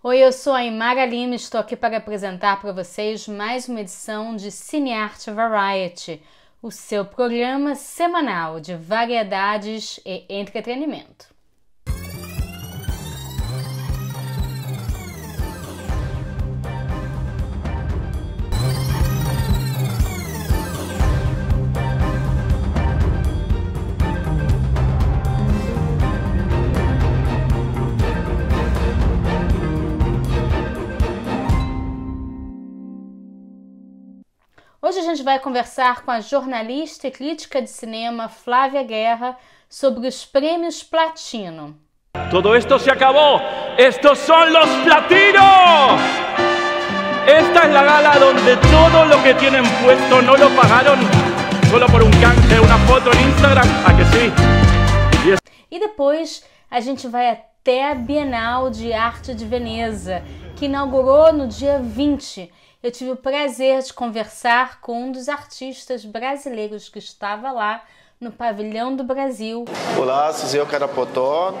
Oi, eu sou a Imara Lima e estou aqui para apresentar para vocês mais uma edição de CineArt Variety, o seu programa semanal de variedades e entretenimento. Hoje a gente vai conversar com a jornalista e crítica de cinema Flávia Guerra sobre os prêmios Platino. Todo esto se acabou! Estos son los platinos! Esta é a gala onde todo o que tienen puesto não lo pagaram. solo por um canje, uma foto no Instagram, a que sí. E depois a gente vai até até a Bienal de Arte de Veneza, que inaugurou no dia 20. Eu tive o prazer de conversar com um dos artistas brasileiros que estava lá no Pavilhão do Brasil. Olá, Suzeu Carapotó,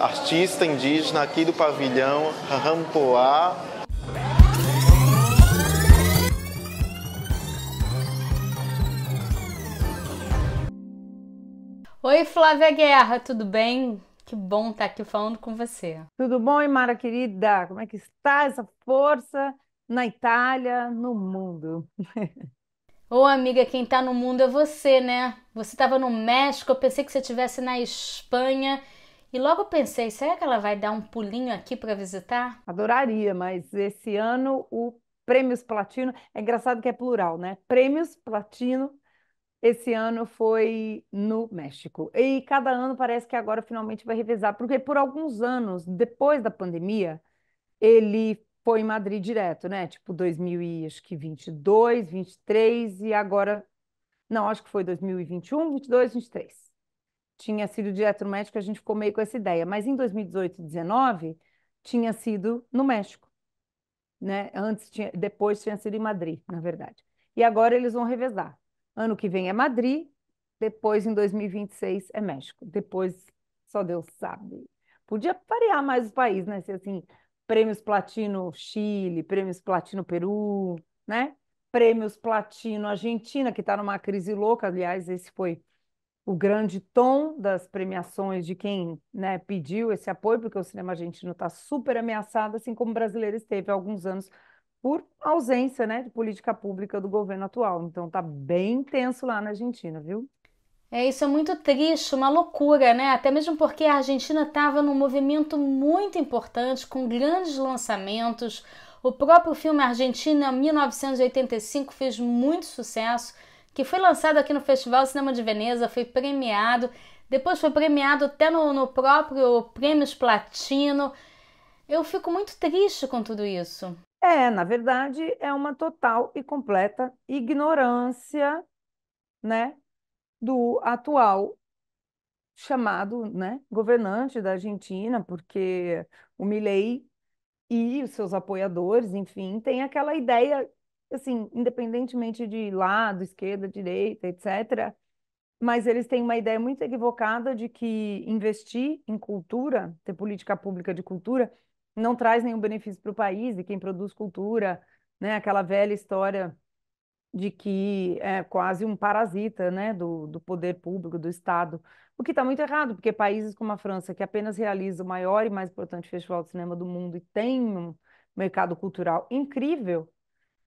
artista indígena aqui do Pavilhão Rampoá, Oi, Flávia Guerra, tudo bem? Que bom estar tá aqui falando com você. Tudo bom, Imara querida? Como é que está essa força na Itália, no mundo? Ô amiga, quem está no mundo é você, né? Você estava no México, eu pensei que você estivesse na Espanha. E logo pensei, será que ela vai dar um pulinho aqui para visitar? Adoraria, mas esse ano o Prêmios Platino, é engraçado que é plural, né? Prêmios Platino esse ano foi no México. E cada ano parece que agora finalmente vai revezar, porque por alguns anos, depois da pandemia, ele foi em Madrid direto, né? Tipo 2022, 23 e agora não, acho que foi 2021, 22, 23. Tinha sido direto no México, a gente ficou meio com essa ideia, mas em 2018 e 19 tinha sido no México, né? Antes tinha, depois tinha sido em Madrid, na verdade. E agora eles vão revezar. Ano que vem é Madrid, depois em 2026 é México. Depois só Deus sabe. Podia variar mais o país, né? Se assim, prêmios platino Chile, prêmios platino Peru, né? Prêmios platino Argentina, que está numa crise louca, aliás, esse foi o grande tom das premiações de quem né, pediu esse apoio, porque o cinema argentino está super ameaçado, assim como o brasileiro esteve há alguns anos por ausência, né, de política pública do governo atual. Então tá bem tenso lá na Argentina, viu? É, isso é muito triste, uma loucura, né? Até mesmo porque a Argentina estava num movimento muito importante, com grandes lançamentos. O próprio filme Argentina 1985 fez muito sucesso, que foi lançado aqui no Festival Cinema de Veneza, foi premiado, depois foi premiado até no, no próprio Prêmios Platino. Eu fico muito triste com tudo isso. É, na verdade, é uma total e completa ignorância, né, do atual chamado, né, governante da Argentina, porque o Milei e os seus apoiadores, enfim, tem aquela ideia, assim, independentemente de lado, esquerda, direita, etc., mas eles têm uma ideia muito equivocada de que investir em cultura, ter política pública de cultura, não traz nenhum benefício para o país e quem produz cultura, né? Aquela velha história de que é quase um parasita, né? Do, do poder público, do Estado. O que está muito errado, porque países como a França, que apenas realiza o maior e mais importante festival de cinema do mundo e tem um mercado cultural incrível,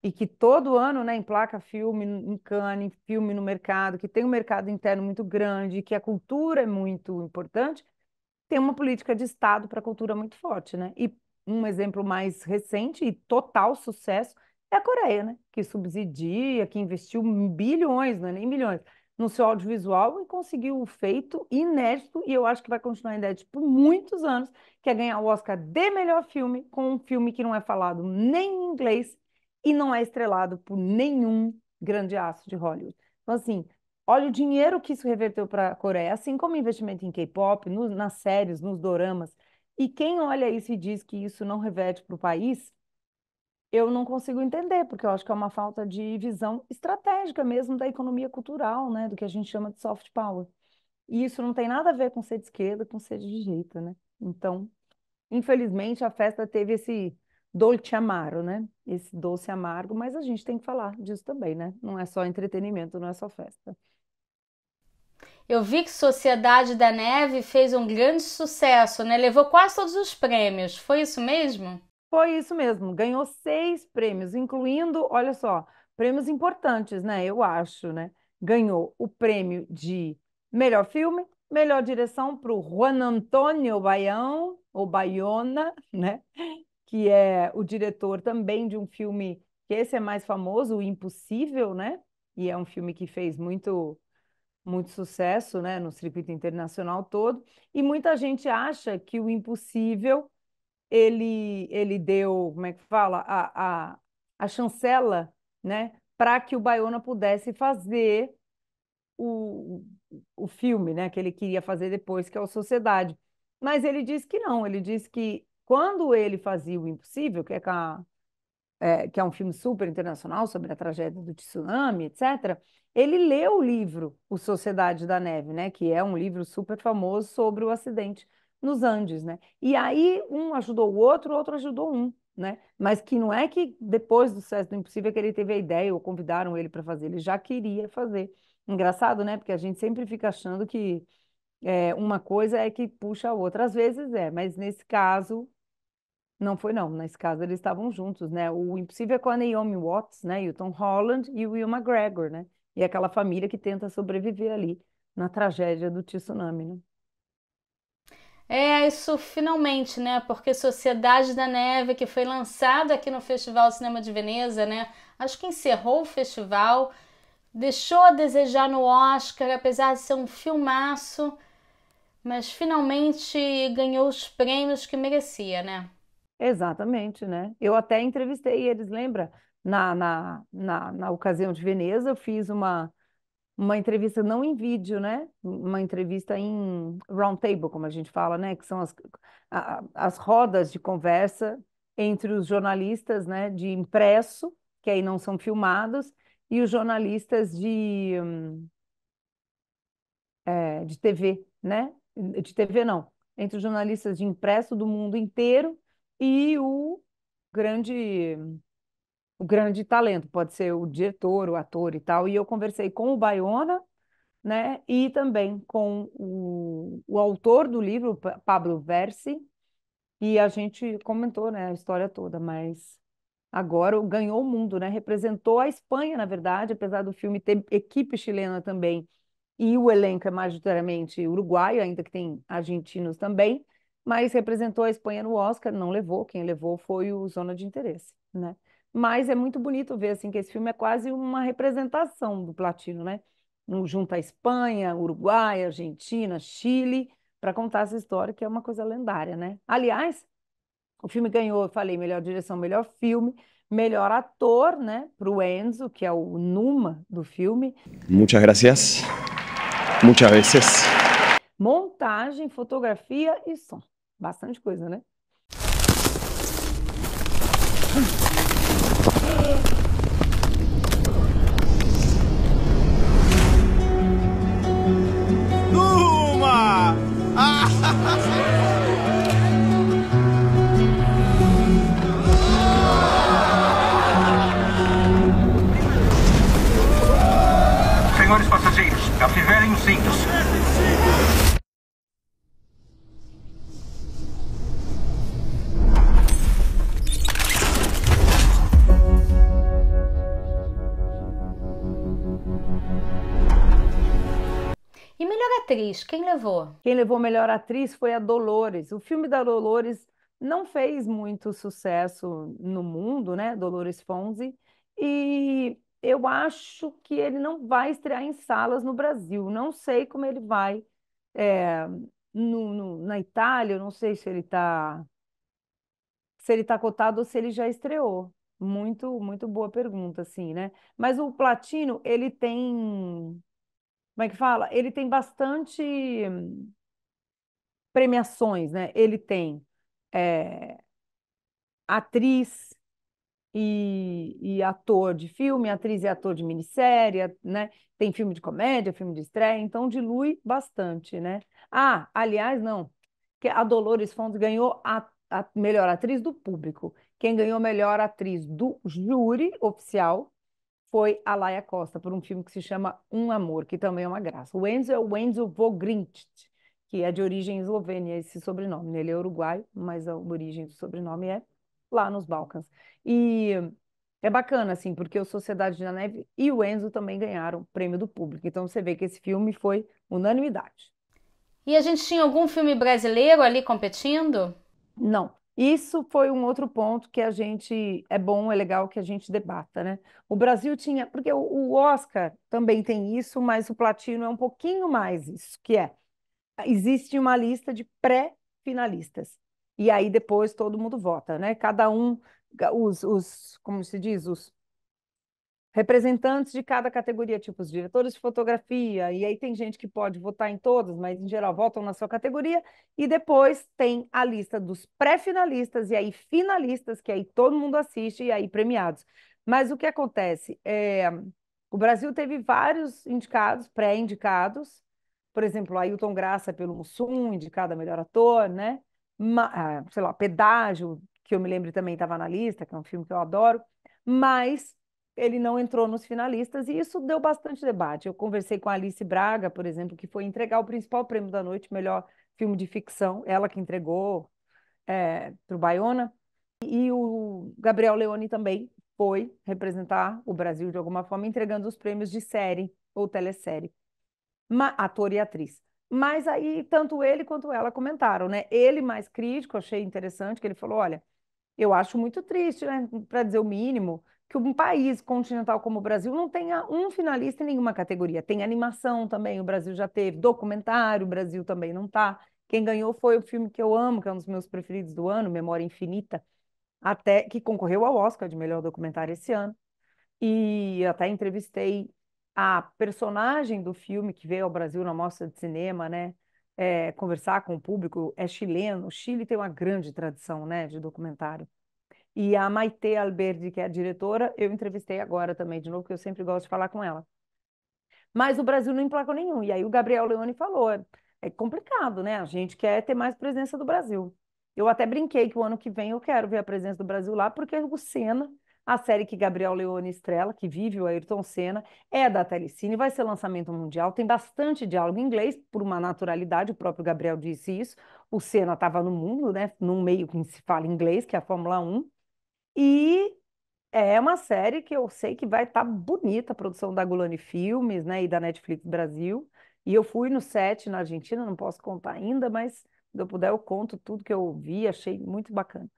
e que todo ano né, emplaca filme em Cannes, filme no mercado, que tem um mercado interno muito grande, que a cultura é muito importante, tem uma política de Estado para a cultura muito forte. Né? E um exemplo mais recente e total sucesso é a Coreia, né? Que subsidia, que investiu bilhões, é nem milhões, no seu audiovisual e conseguiu um feito inédito, e eu acho que vai continuar inédito por muitos anos, que é ganhar o Oscar de melhor filme com um filme que não é falado nem em inglês e não é estrelado por nenhum grande aço de Hollywood. Então, assim, olha o dinheiro que isso reverteu para a Coreia, assim como investimento em K-pop, nas séries, nos doramas, e quem olha isso e diz que isso não reverte para o país, eu não consigo entender, porque eu acho que é uma falta de visão estratégica mesmo da economia cultural, né? Do que a gente chama de soft power. E isso não tem nada a ver com ser de esquerda, com ser de direita, né? Então, infelizmente, a festa teve esse dolce amaro, né? Esse doce amargo, mas a gente tem que falar disso também, né? Não é só entretenimento, não é só festa. Eu vi que Sociedade da Neve fez um grande sucesso, né? Levou quase todos os prêmios. Foi isso mesmo? Foi isso mesmo. Ganhou seis prêmios, incluindo, olha só, prêmios importantes, né? Eu acho, né? Ganhou o prêmio de melhor filme, melhor direção para o Juan Antônio Baião, ou Baiona, né? Que é o diretor também de um filme que esse é mais famoso, O Impossível, né? E é um filme que fez muito muito sucesso né, no circuito internacional todo, e muita gente acha que o impossível ele, ele deu, como é que fala, a, a, a chancela né, para que o Baiona pudesse fazer o, o filme né, que ele queria fazer depois, que é o Sociedade. Mas ele disse que não, ele disse que quando ele fazia o impossível, que é, a, é, que é um filme super internacional sobre a tragédia do tsunami, etc., ele leu o livro O Sociedade da Neve, né, que é um livro super famoso sobre o acidente nos Andes, né? E aí um ajudou o outro, o outro ajudou um, né? Mas que não é que depois do sucesso do impossível que ele teve a ideia ou convidaram ele para fazer, ele já queria fazer. Engraçado, né? Porque a gente sempre fica achando que é, uma coisa é que puxa a outra. Às vezes é, mas nesse caso não foi não. Nesse caso eles estavam juntos, né? O impossível é com a Naomi Watts, né? E o Tom Holland e o Will McGregor, né? e é aquela família que tenta sobreviver ali na tragédia do tsunami, né? É, isso finalmente, né? Porque Sociedade da Neve, que foi lançada aqui no Festival Cinema de Veneza, né? Acho que encerrou o festival, deixou a desejar no Oscar, apesar de ser um filmaço, mas finalmente ganhou os prêmios que merecia, né? Exatamente, né? Eu até entrevistei eles, lembra? na, na, na, na ocasião de Veneza, eu fiz uma, uma entrevista não em vídeo, né? Uma entrevista em roundtable, como a gente fala, né? Que são as, a, as rodas de conversa entre os jornalistas né? de impresso, que aí não são filmados, e os jornalistas de, é, de TV, né? De TV não, entre os jornalistas de impresso do mundo inteiro e o grande o grande talento, pode ser o diretor, o ator e tal. E eu conversei com o Bayona, né, e também com o, o autor do livro, Pablo Versi, e a gente comentou, né, a história toda, mas agora ganhou o mundo, né? Representou a Espanha, na verdade, apesar do filme ter equipe chilena também, e o elenco é majoritariamente uruguaio, ainda que tem argentinos também, mas representou a Espanha no Oscar, não levou, quem levou foi o Zona de Interesse, né? Mas é muito bonito ver assim que esse filme é quase uma representação do platino, né? junta a Espanha, Uruguai, Argentina, Chile, para contar essa história que é uma coisa lendária, né? Aliás, o filme ganhou, eu falei, melhor direção, melhor filme, melhor ator, né, o Enzo, que é o Numa do filme. Muchas gracias. Muchas veces. Montagem, fotografia e som. Bastante coisa, né? atriz, quem levou? Quem levou melhor atriz foi a Dolores. O filme da Dolores não fez muito sucesso no mundo, né? Dolores Fonzi. E eu acho que ele não vai estrear em salas no Brasil. Não sei como ele vai é, no, no, na Itália. Eu não sei se ele está se ele está cotado ou se ele já estreou. Muito, muito boa pergunta, assim, né? Mas o Platino, ele tem como é que fala? Ele tem bastante premiações, né? Ele tem é, atriz e, e, ator de filme, atriz e ator de minissérie, né? Tem filme de comédia, filme de estreia, então dilui bastante, né? Ah, aliás, não, que a Dolores Fontes ganhou a, a melhor atriz do público. Quem ganhou melhor atriz do júri oficial foi a Laia Costa, por um filme que se chama Um Amor, que também é uma graça. O Enzo é o Enzo Vogrint, que é de origem eslovênia, esse sobrenome. Ele é uruguaio, mas a origem do sobrenome é lá nos Balcãs. E é bacana, assim, porque o Sociedade da Neve e o Enzo também ganharam o prêmio do público. Então você vê que esse filme foi unanimidade. E a gente tinha algum filme brasileiro ali competindo? Não. Isso foi um outro ponto que a gente é bom, é legal que a gente debata, né? O Brasil tinha, porque o Oscar também tem isso, mas o platino é um pouquinho mais isso, que é existe uma lista de pré-finalistas. E aí depois todo mundo vota, né? Cada um os, os como se diz, os representantes de cada categoria, tipo os diretores de fotografia, e aí tem gente que pode votar em todas, mas em geral votam na sua categoria, e depois tem a lista dos pré-finalistas e aí finalistas, que aí todo mundo assiste, e aí premiados. Mas o que acontece? É, o Brasil teve vários indicados, pré-indicados, por exemplo, Ailton Graça pelo Mussum, indicado a melhor ator, né? Ma, ah, sei lá, Pedágio, que eu me lembro também estava na lista, que é um filme que eu adoro, mas ele não entrou nos finalistas e isso deu bastante debate. Eu conversei com a Alice Braga, por exemplo, que foi entregar o principal prêmio da noite, melhor filme de ficção, ela que entregou é, para o Baiona. E o Gabriel Leone também foi representar o Brasil de alguma forma, entregando os prêmios de série ou telesérie, ator e atriz. Mas aí, tanto ele quanto ela comentaram, né? Ele mais crítico, achei interessante, que ele falou: olha, eu acho muito triste, né? Para dizer o mínimo, que um país continental como o Brasil não tenha um finalista em nenhuma categoria. Tem animação também, o Brasil já teve, documentário, o Brasil também não está. Quem ganhou foi o filme que eu amo, que é um dos meus preferidos do ano, Memória Infinita, até que concorreu ao Oscar de melhor documentário esse ano. E até entrevistei a personagem do filme que veio ao Brasil na mostra de cinema, né? É, conversar com o público é chileno. O Chile tem uma grande tradição, né, de documentário. E a Maite Alberdi, que é a diretora, eu entrevistei agora também, de novo, que eu sempre gosto de falar com ela. Mas o Brasil não emplacou nenhum. E aí o Gabriel Leone falou: é, é complicado, né? A gente quer ter mais presença do Brasil. Eu até brinquei que o ano que vem eu quero ver a presença do Brasil lá, porque o Senna, a série que Gabriel Leone estrela, que vive o Ayrton Senna, é da Telecine, vai ser lançamento mundial, tem bastante diálogo em inglês, por uma naturalidade, o próprio Gabriel disse isso. O Senna estava no mundo, né? Num meio que se fala inglês, que é a Fórmula 1. E é uma série que eu sei que vai estar tá bonita, a produção da Gulani Filmes, né, e da Netflix Brasil. E eu fui no set na Argentina, não posso contar ainda, mas se eu puder eu conto tudo que eu vi, achei muito bacana.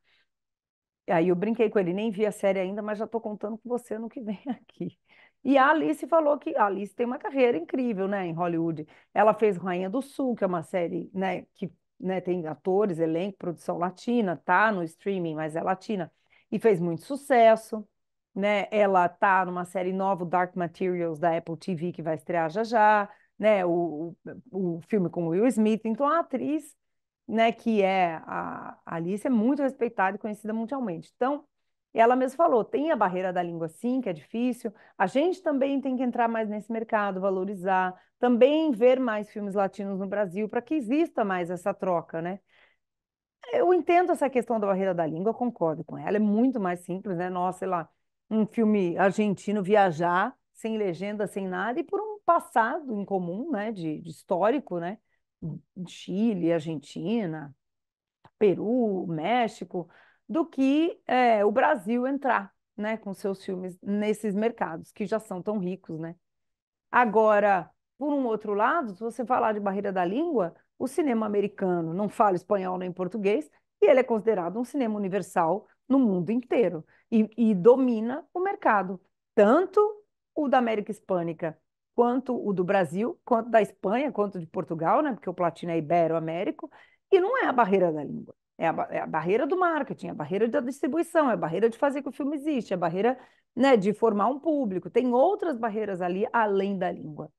E aí eu brinquei com ele, nem vi a série ainda, mas já estou contando com você no que vem aqui. E a Alice falou que a Alice tem uma carreira incrível, né, em Hollywood. Ela fez Rainha do Sul, que é uma série, né, que né, tem atores, elenco, produção latina, tá no streaming, mas é latina e fez muito sucesso. Né? Ela tá numa série nova, Dark Materials, da Apple TV, que vai estrear já já, né? O, o, filme com Will Smith. Então, a atriz, né, que é a, a Alice, é muito respeitada e conhecida mundialmente. Então, ela mesma falou, tem a barreira da língua sim, que é difícil. A gente também tem que entrar mais nesse mercado, valorizar, também ver mais filmes latinos no Brasil, para que exista mais essa troca, né? Eu entendo essa questão da barreira da língua, concordo com ela. É muito mais simples, né? Nossa, sei lá, um filme argentino viajar sem legenda, sem nada, e por um passado em comum, né? De, de histórico, né? Chile, Argentina, Peru, México, do que é, o Brasil entrar, né? Com seus filmes nesses mercados que já são tão ricos, né? Agora, por um outro lado, se você falar de barreira da língua, o cinema americano não fala espanhol nem português e ele é considerado um cinema universal no mundo inteiro e, e domina o mercado, tanto o da América Hispânica quanto o do Brasil, quanto da Espanha, quanto de Portugal, né? Porque o platino é ibero-américo, e não é a barreira da língua. É a, é a, barreira do marketing, é a barreira da distribuição, é a barreira de fazer que o filme existe, é a barreira né, de formar um público. Tem outras barreiras ali além da língua.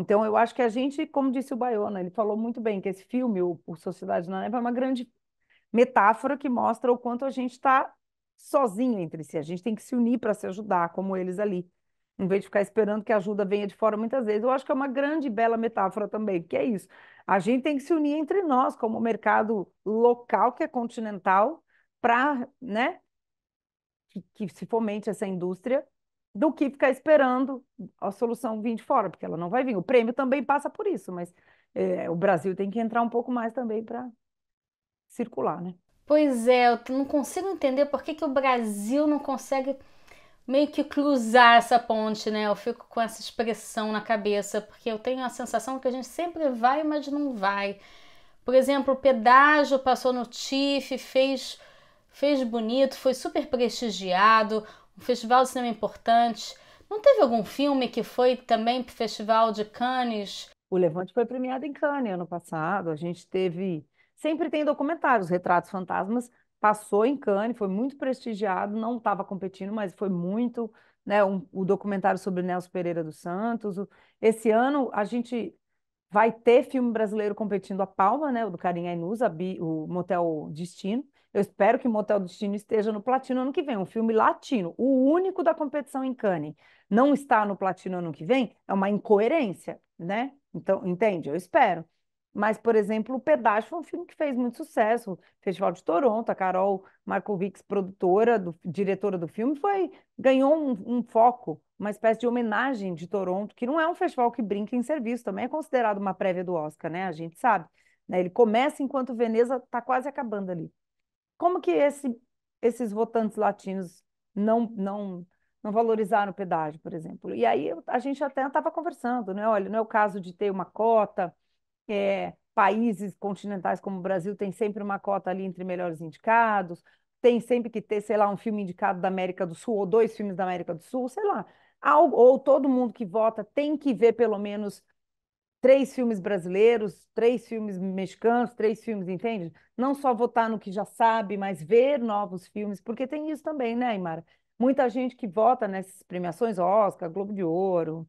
Então, eu acho que a gente, como disse o Baiona, né, ele falou muito bem que esse filme, o, Sociedade na Neve, é uma grande metáfora que mostra o quanto a gente está sozinho entre si. A gente tem que se unir para se ajudar, como eles ali. Em vez de ficar esperando que a ajuda venha de fora muitas vezes. Eu acho que é uma grande e bela metáfora também, que é isso. A gente tem que se unir entre nós, como mercado local, que é continental, para né, que, que se fomente essa indústria do que ficar esperando a solução vir de fora, porque ela não vai vir. O prêmio também passa por isso, mas é, o Brasil tem que entrar um pouco mais também para circular, né? Pois é, eu não consigo entender por que, que o Brasil não consegue meio que cruzar essa ponte, né? Eu fico com essa expressão na cabeça, porque eu tenho a sensação que a gente sempre vai, mas não vai. Por exemplo, o pedágio passou no TIF, fez fez bonito, foi super prestigiado o Festival de Cinema importante. Não teve algum filme que foi também para o Festival de Cannes? O Levante foi premiado em Cannes ano passado. A gente teve. Sempre tem documentários, Retratos Fantasmas passou em Cannes, foi muito prestigiado, não estava competindo, mas foi muito. Né, um, o documentário sobre Nelson Pereira dos Santos. esse ano a gente vai ter filme brasileiro competindo a Palma, né, o do Carinha Inus, Bi, o Motel Destino, eu espero que Motel Destino esteja no Platino ano que vem, um filme latino, o único da competição em Cannes. Não está no Platino ano que vem é uma incoerência, né? Então, entende? Eu espero. Mas, por exemplo, o Pedaço foi um filme que fez muito sucesso. Festival de Toronto, a Carol Markovics, produtora, do, diretora do filme, foi ganhou um, um, foco, uma espécie de homenagem de Toronto, que não é um festival que brinca em serviço, também é considerado uma prévia do Oscar, né? A gente sabe. Né? Ele começa enquanto Veneza está quase acabando ali como que esse, esses votantes latinos não, não, não valorizaram o pedágio, por exemplo? E aí a gente até estava conversando, né? Olha, não é o caso de ter uma cota, é, países continentais como o Brasil tem sempre uma cota ali entre melhores indicados, tem sempre que ter, sei lá, um filme indicado da América do Sul, ou dois filmes da América do Sul, sei lá. Algo, ou todo mundo que vota tem que ver pelo menos três filmes brasileiros, três filmes mexicanos, três filmes, entende? Não só votar no que já sabe, mas ver novos filmes, porque tem isso também, né, Imara? Muita gente que vota nessas premiações, Oscar, Globo de Ouro,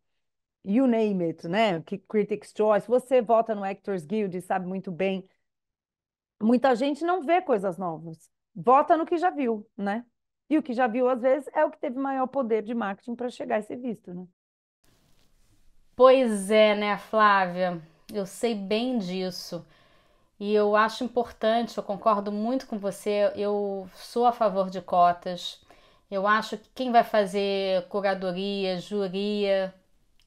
you name it, né? Que Critics' Choice, você vota no Actors Guild, sabe muito bem. Muita gente não vê coisas novas, vota no que já viu, né? E o que já viu, às vezes, é o que teve maior poder de marketing para chegar a ser visto, né? Pois é, né, Flávia? Eu sei bem disso. E eu acho importante, eu concordo muito com você, eu sou a favor de cotas. Eu acho que quem vai fazer curadoria, juria,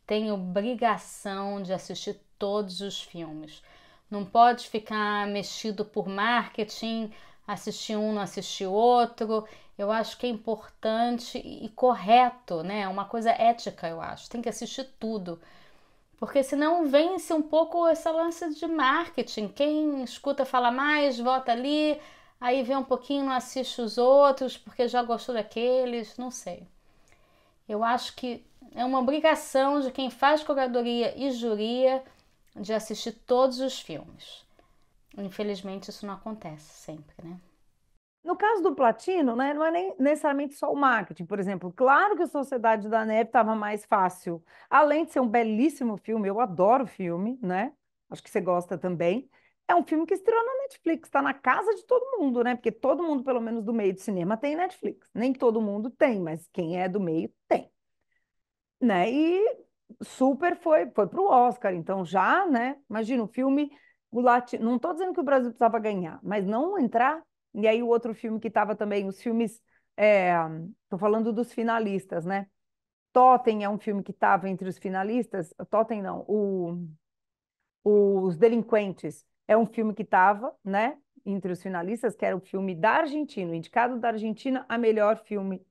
tem obrigação de assistir todos os filmes. Não pode ficar mexido por marketing, assistir um, não assistir outro. Eu acho que é importante e correto, né? É uma coisa ética, eu acho. Tem que assistir tudo. Porque senão vence um pouco essa lance de marketing. Quem escuta fala mais, vota ali, aí vê um pouquinho, não assiste os outros, porque já gostou daqueles, não sei. Eu acho que é uma obrigação de quem faz curadoria e juria de assistir todos os filmes. Infelizmente, isso não acontece sempre, né? No caso do platino, né, não é nem necessariamente só o marketing, por exemplo. Claro que a Sociedade da Neve estava mais fácil. Além de ser um belíssimo filme, eu adoro filme, né? Acho que você gosta também. É um filme que estreou na Netflix, está na casa de todo mundo, né? Porque todo mundo, pelo menos do meio do cinema, tem Netflix. Nem todo mundo tem, mas quem é do meio tem. Né? E super foi, foi para o Oscar. Então já, né? Imagina o filme o latino. Não estou dizendo que o Brasil precisava ganhar, mas não entrar. E aí, o outro filme que estava também, os filmes. Estou é... falando dos finalistas, né? Totem é um filme que estava entre os finalistas. Totem não, o... Os Delinquentes é um filme que estava, né? Entre os finalistas, que era o um filme da Argentina, indicado da Argentina a melhor filme.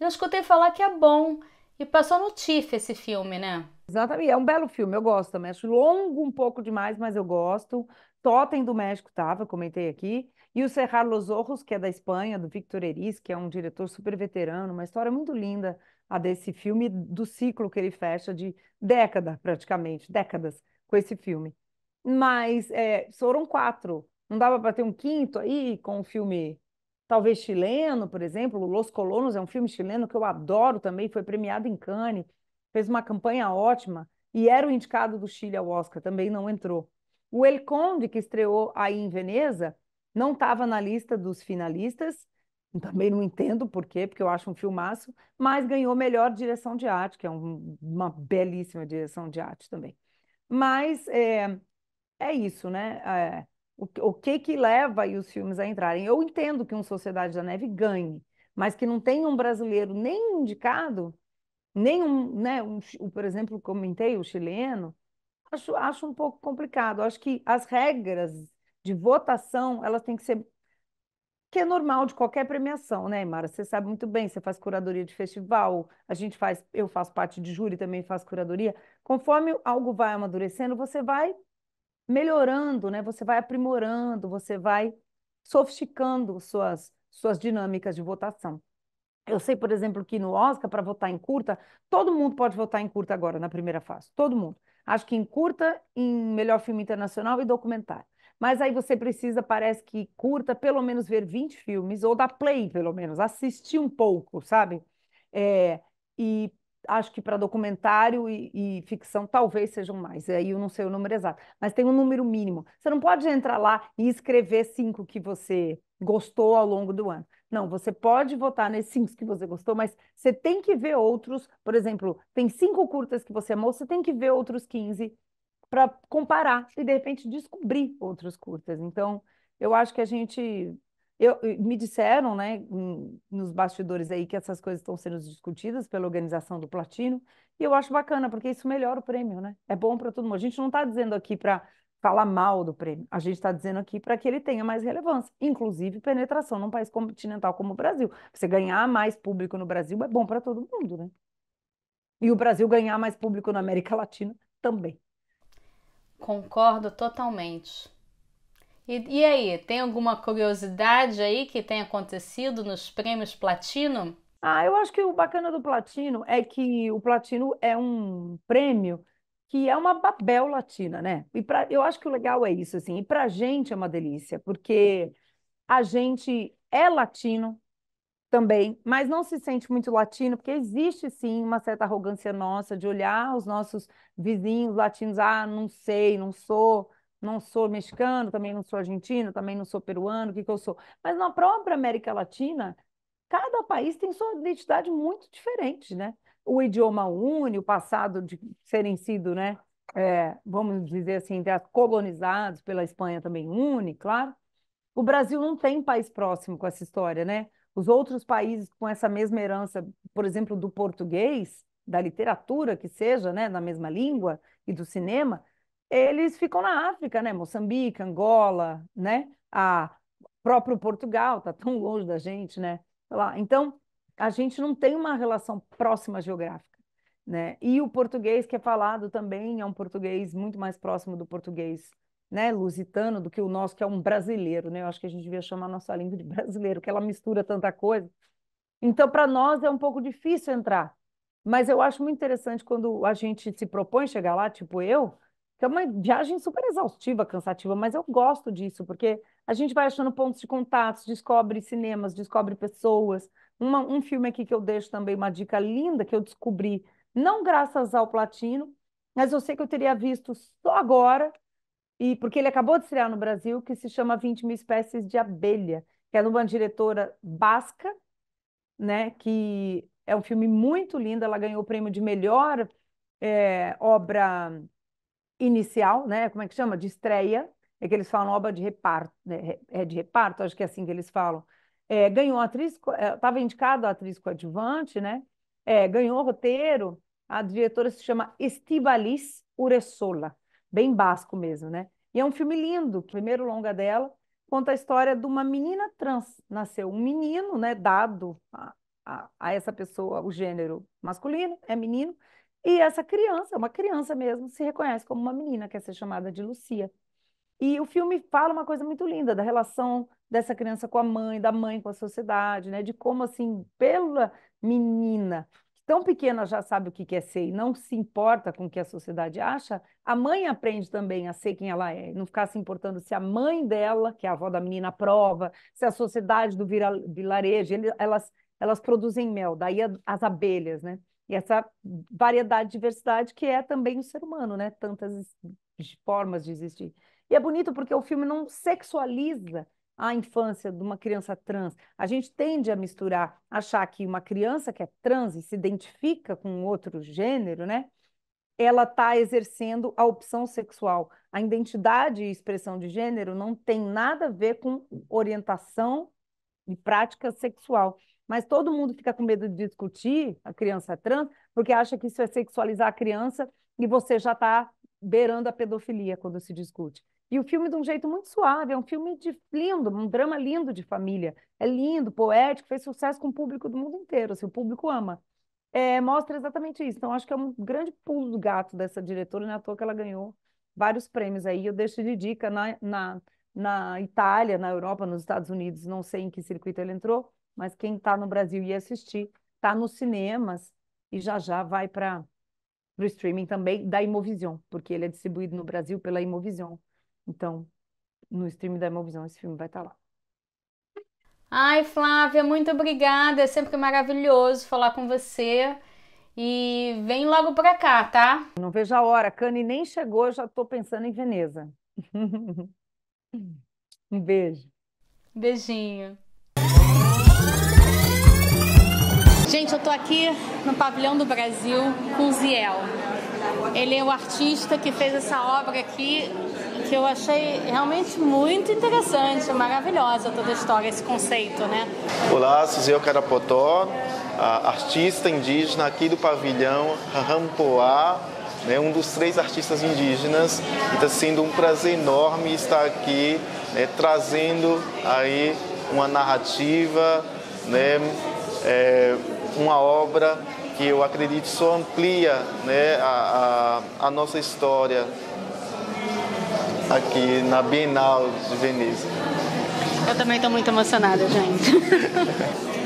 Eu escutei falar que é bom. E passou no TIFF esse filme, né? Exatamente, é um belo filme, eu gosto também. Acho longo um pouco demais, mas eu gosto. Totem do México estava, eu comentei aqui. E o Cerrar Los Ojos, que é da Espanha, do Victor Eris, que é um diretor super veterano. Uma história muito linda a desse filme, do ciclo que ele fecha de década, praticamente, décadas com esse filme. Mas é, foram quatro. Não dava para ter um quinto aí com o um filme talvez chileno, por exemplo, Los Colonos é um filme chileno que eu adoro também, foi premiado em Cannes fez uma campanha ótima e era o indicado do Chile ao Oscar, também não entrou. O El Conde, que estreou aí em Veneza, não estava na lista dos finalistas, também não entendo por quê, porque eu acho um filmaço, mas ganhou melhor direção de arte, que é um, uma belíssima direção de arte também. Mas é, é isso, né? É, o, o, que que leva aí os filmes a entrarem? Eu entendo que um Sociedade da Neve ganhe, mas que não tenha um brasileiro nem indicado, nenhum, né, um, por exemplo, comentei o chileno, acho, acho um pouco complicado. Acho que as regras de votação, elas têm que ser que é normal de qualquer premiação, né, Mara? Você sabe muito bem, você faz curadoria de festival, a gente faz, eu faço parte de júri, também faço curadoria. Conforme algo vai amadurecendo, você vai melhorando, né? Você vai aprimorando, você vai sofisticando suas suas dinâmicas de votação. Eu sei, por exemplo, que no Oscar, para votar em curta, todo mundo pode votar em curta agora, na primeira fase. Todo mundo. Acho que em curta, em melhor filme internacional e documentário. Mas aí você precisa, parece que curta, pelo menos ver 20 filmes, ou da Play, pelo menos, assistir um pouco, sabe? É, e acho que para documentário e, e, ficção talvez sejam mais, aí eu não sei o número exato, mas tem um número mínimo. Você não pode entrar lá e escrever cinco que você gostou ao longo do ano. Não, você pode votar nesses cinco que você gostou, mas você tem que ver outros, por exemplo, tem cinco curtas que você amou, você tem que ver outros 15 para comparar e de repente descobrir outros curtas. Então, eu acho que a gente eu, me disseram, né, nos bastidores aí, que essas coisas estão sendo discutidas pela organização do Platino, e eu acho bacana, porque isso melhora o prêmio, né? É bom para todo mundo. A gente não está dizendo aqui para falar mal do prêmio, a gente está dizendo aqui para que ele tenha mais relevância, inclusive penetração num país continental como o Brasil. Você ganhar mais público no Brasil é bom para todo mundo, né? E o Brasil ganhar mais público na América Latina também. Concordo totalmente. E, e aí, tem alguma curiosidade aí que tem acontecido nos prêmios Platino? Ah, eu acho que o bacana do Platino é que o Platino é um prêmio que é uma Babel latina, né? E pra, eu acho que o legal é isso, assim. E para a gente é uma delícia, porque a gente é latino também, mas não se sente muito latino, porque existe sim uma certa arrogância nossa de olhar os nossos vizinhos latinos, ah, não sei, não sou. Não sou mexicano, também não sou argentino, também não sou peruano, o que, que eu sou? Mas na própria América Latina, cada país tem sua identidade muito diferente, né? O idioma une, o passado de serem sido, né, é, vamos dizer assim, colonizados pela Espanha também une, claro. O Brasil não tem país próximo com essa história, né? Os outros países com essa mesma herança, por exemplo, do português, da literatura que seja, né, na mesma língua e do cinema, eles ficam na África, né? Moçambique, Angola, né? A próprio Portugal está tão longe da gente, né? Lá. Então, a gente não tem uma relação próxima geográfica, né? E o português que é falado também é um português muito mais próximo do português, né, lusitano do que o nosso que é um brasileiro, né? Eu acho que a gente devia chamar a nossa língua de brasileiro, que ela mistura tanta coisa. Então, para nós é um pouco difícil entrar. Mas eu acho muito interessante quando a gente se propõe chegar lá, tipo eu, que é uma viagem super exaustiva, cansativa, mas eu gosto disso, porque a gente vai achando pontos de contato, descobre cinemas, descobre pessoas. Uma, um filme aqui que eu deixo também, uma dica linda que eu descobri, não graças ao Platino, mas eu sei que eu teria visto só agora, e porque ele acabou de estrear no Brasil, que se chama 20 mil espécies de abelha, que é de uma diretora basca, né, que é um filme muito lindo, ela ganhou o prêmio de melhor é, obra inicial, né? Como é que chama? De estreia, é que eles falam obra de reparto, né? é de reparto, acho que é assim que eles falam. É, ganhou atriz, estava é, indicado a atriz coadjuvante, né? É, ganhou roteiro. A diretora se chama Estivalis Uresola, bem basco mesmo, né? E é um filme lindo, primeiro longa dela, conta a história de uma menina trans. Nasceu um menino, né? Dado a, a, a essa pessoa, o gênero masculino, é menino, e essa criança, uma criança mesmo, se reconhece como uma menina, quer é ser chamada de Lucia. E o filme fala uma coisa muito linda da relação dessa criança com a mãe, da mãe com a sociedade, né? De como, assim, pela menina, tão pequena já sabe o que é ser e não se importa com o que a sociedade acha, a mãe aprende também a ser quem ela é, não ficar se importando se a mãe dela, que é a avó da menina, aprova, se a sociedade do vilarejo, elas, elas produzem mel, daí as abelhas, né? E essa variedade, diversidade que é também o ser humano, né? Tantas formas de existir. E é bonito porque o filme não sexualiza a infância de uma criança trans. A gente tende a misturar, achar que uma criança que é trans e se identifica com outro gênero, né? Ela está exercendo a opção sexual. A identidade e expressão de gênero não tem nada a ver com orientação e prática sexual mas todo mundo fica com medo de discutir a criança é trans, porque acha que isso é sexualizar a criança e você já está beirando a pedofilia quando se discute. E o filme de um jeito muito suave, é um filme de, lindo, um drama lindo de família. É lindo, poético, fez sucesso com o público do mundo inteiro, assim, o público ama. É, mostra exatamente isso. Então, acho que é um grande pulo do gato dessa diretora, e é toa que ela ganhou vários prêmios aí. Eu deixo de dica na, na, na Itália, na Europa, nos Estados Unidos, não sei em que circuito ele entrou, mas quem está no Brasil e assistir, está nos cinemas e já já vai para o streaming também da Imovision, porque ele é distribuído no Brasil pela Imovision. Então, no streaming da Imovision, esse filme vai estar tá lá. Ai, Flávia, muito obrigada. É sempre maravilhoso falar com você. E vem logo para cá, tá? Não vejo a hora. Cani nem chegou, eu já estou pensando em Veneza. um beijo. Beijinho. Gente, eu estou aqui no Pavilhão do Brasil com o Ziel. Ele é o artista que fez essa obra aqui, que eu achei realmente muito interessante, maravilhosa toda a história, esse conceito, né? Olá, sou Ziel Carapotó, artista indígena aqui do Pavilhão Rampoá, né, um dos três artistas indígenas. Está sendo um prazer enorme estar aqui, né, trazendo aí uma narrativa, né, é, uma obra que eu acredito só amplia né, a, a, a nossa história aqui na Bienal de Veneza. Eu também estou muito emocionada, gente.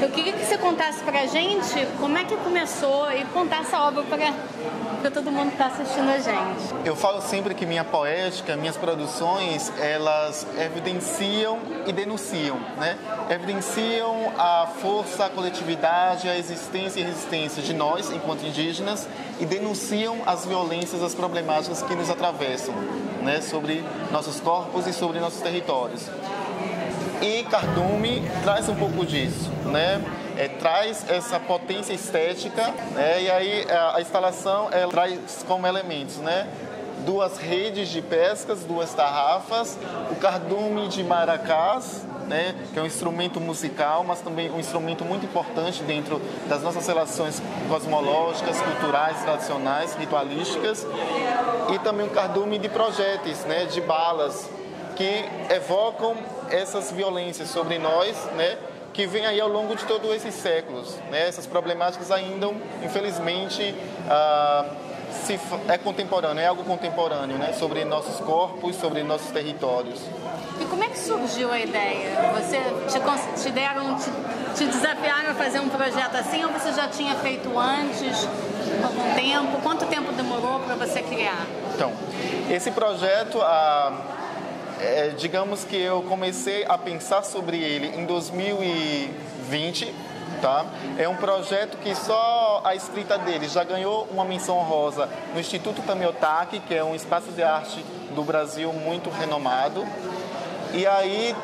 Eu queria que você contasse pra gente como é que começou e contar essa obra para todo mundo que está assistindo a gente. Eu falo sempre que minha poética, minhas produções, elas evidenciam e denunciam, né? Evidenciam a força, a coletividade, a existência e resistência de nós, enquanto indígenas, e denunciam as violências, as problemáticas que nos atravessam, né? Sobre nossos corpos e sobre nossos territórios. E Cardume traz um pouco disso, né? É, traz essa potência estética né? e aí a, a instalação ela traz como elementos, né? duas redes de pescas, duas tarrafas, o cardume de maracás, né, que é um instrumento musical, mas também um instrumento muito importante dentro das nossas relações cosmológicas, culturais, tradicionais, ritualísticas, e também o cardume de projéteis, né, de balas, que evocam essas violências sobre nós, né, que vem aí ao longo de todos esses séculos. Né? Essas problemáticas ainda, infelizmente, ah, se, é contemporâneo, é algo contemporâneo, né? sobre nossos corpos, sobre nossos territórios. E como é que surgiu a ideia? Você te, te deram, te, te desafiaram a fazer um projeto assim ou você já tinha feito antes? Algum tempo? Quanto tempo demorou para você criar? Então, esse projeto, a, ah, é, digamos que eu comecei a pensar sobre ele em 2020, tá? É um projeto que só a escrita dele já ganhou uma menção rosa no Instituto Tamiotaki, que é um espaço de arte do Brasil muito renomado. E aí,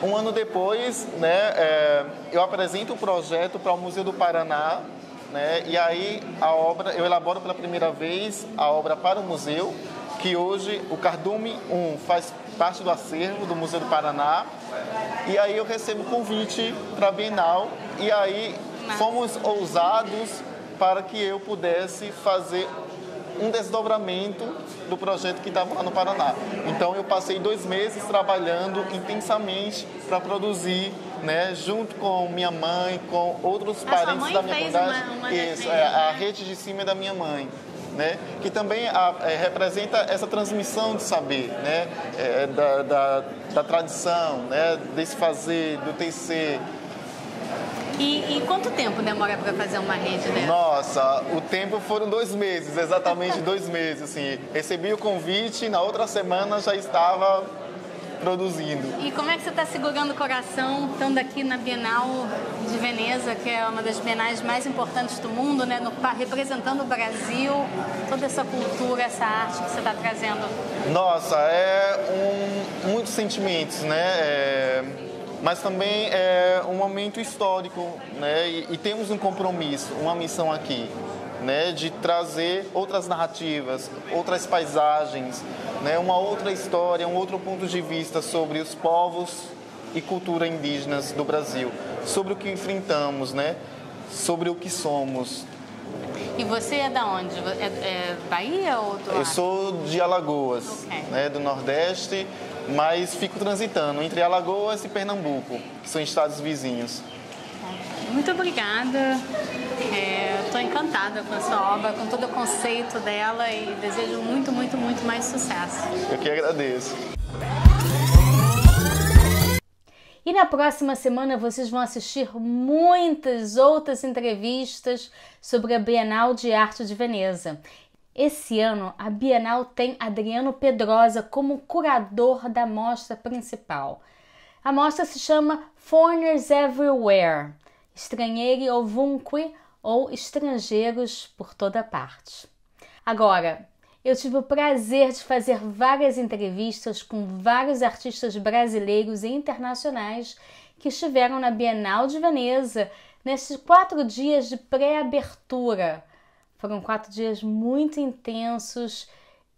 um ano depois, né, é, eu apresento o projeto para o Museu do Paraná, né? E aí a obra, eu elaboro pela primeira vez a obra para o museu, que hoje o Cardume 1 faz parte do acervo do Museu do Paraná. E aí eu recebo convite para a Bienal e aí fomos ousados para que eu pudesse fazer um desdobramento do projeto que estava lá no Paraná. Então eu passei dois meses trabalhando intensamente para produzir, né, junto com minha mãe, com outros a parentes da minha comunidade. Uma, uma Isso, é, a né? rede de cima é da minha mãe né, que também a, é, representa essa transmissão de saber, né, é, é, da, da, da, tradição, né, desse fazer, do tecer. E, e, quanto tempo demora para fazer uma rede dessa? Nossa, o tempo foram dois meses, exatamente dois meses. Assim. Recebi o convite, na outra semana já estava produzindo. E como é que você está segurando o coração, estando aqui na Bienal de Veneza, que é uma das bienais mais importantes do mundo, né? No, representando o Brasil, toda essa cultura, essa arte que você está trazendo? Nossa, é um, muitos sentimentos, né? É, mas também é um momento histórico, né? E, e temos um compromisso, uma missão aqui. Né, de trazer outras narrativas, outras paisagens, né, uma outra história, um outro ponto de vista sobre os povos e cultura indígenas do Brasil, sobre o que enfrentamos, né, sobre o que somos. E você é da onde? É, é Bahia ou do Eu sou de Alagoas, okay. né, do Nordeste, mas fico transitando entre Alagoas e Pernambuco, que são estados vizinhos. Muito obrigada. É, Estou encantada com a sua obra, com todo o conceito dela e desejo muito, muito, muito mais sucesso. Eu que agradeço. E na próxima semana vocês vão assistir muitas outras entrevistas sobre a Bienal de Arte de Veneza. Esse ano, a Bienal tem Adriano Pedrosa como curador da mostra principal. A mostra se chama Foreigners Everywhere ou ovunque ou estrangeiros por toda parte. Agora, eu tive o prazer de fazer várias entrevistas com vários artistas brasileiros e internacionais que estiveram na Bienal de Veneza nesses quatro dias de pré-abertura. Foram quatro dias muito intensos,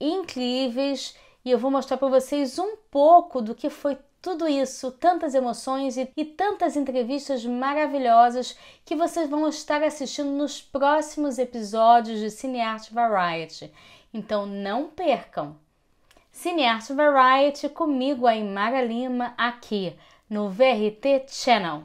incríveis, e eu vou mostrar para vocês um pouco do que foi tudo isso, tantas emoções e, e, tantas entrevistas maravilhosas que vocês vão estar assistindo nos próximos episódios de Cinearte Variety. Então não percam! Cinearte Variety comigo, a Imara Lima, aqui no VRT Channel.